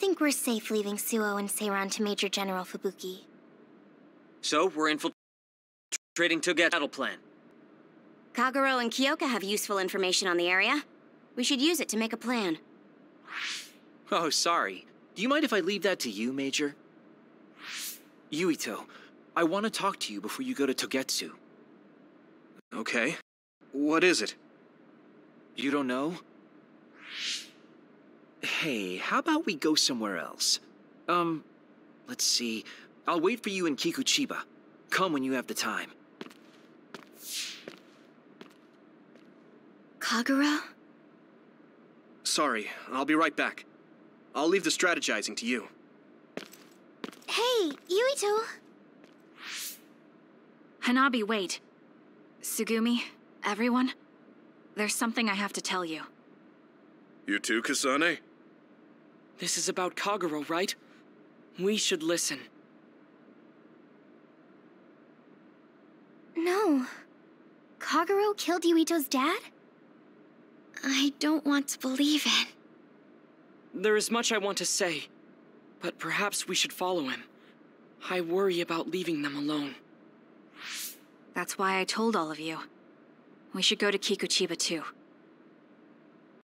think we're safe leaving Suo and Seiran to Major General Fubuki. So, we're infiltrating to get battle plan. Kaguro and Kyoka have useful information on the area. We should use it to make a plan. Oh, sorry. Do you mind if I leave that to you, Major? Yuito, I want to talk to you before you go to Togetsu. Okay. What is it? You don't know? Hey, how about we go somewhere else? Um, let's see. I'll wait for you in Kikuchiba. Come when you have the time. Kagura? Sorry, I'll be right back. I'll leave the strategizing to you. Hey, Yuito! Hanabi, wait. Sugumi, everyone, there's something I have to tell you. You too, Kasane? This is about Kaguro, right? We should listen. No. Kaguro killed Yuito's dad? I don't want to believe it. There is much I want to say, but perhaps we should follow him. I worry about leaving them alone. That's why I told all of you. We should go to Kikuchiba too.